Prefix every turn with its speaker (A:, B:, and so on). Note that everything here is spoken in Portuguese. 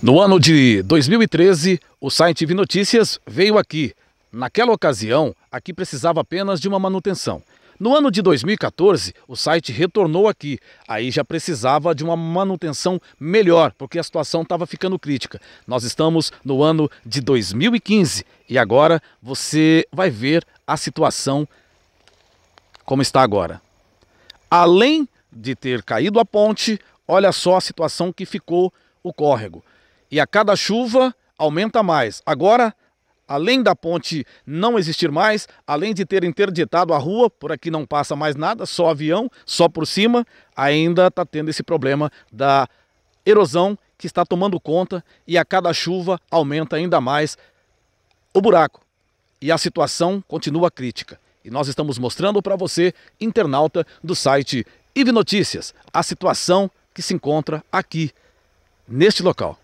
A: No ano de 2013, o site Vi Notícias veio aqui. Naquela ocasião, aqui precisava apenas de uma manutenção. No ano de 2014, o site retornou aqui. Aí já precisava de uma manutenção melhor, porque a situação estava ficando crítica. Nós estamos no ano de 2015 e agora você vai ver a situação como está agora. Além de ter caído a ponte, olha só a situação que ficou o córrego. E a cada chuva aumenta mais. Agora, além da ponte não existir mais, além de ter interditado a rua, por aqui não passa mais nada, só avião, só por cima, ainda está tendo esse problema da erosão que está tomando conta e a cada chuva aumenta ainda mais o buraco. E a situação continua crítica. E nós estamos mostrando para você, internauta do site IV Notícias, a situação que se encontra aqui, neste
B: local.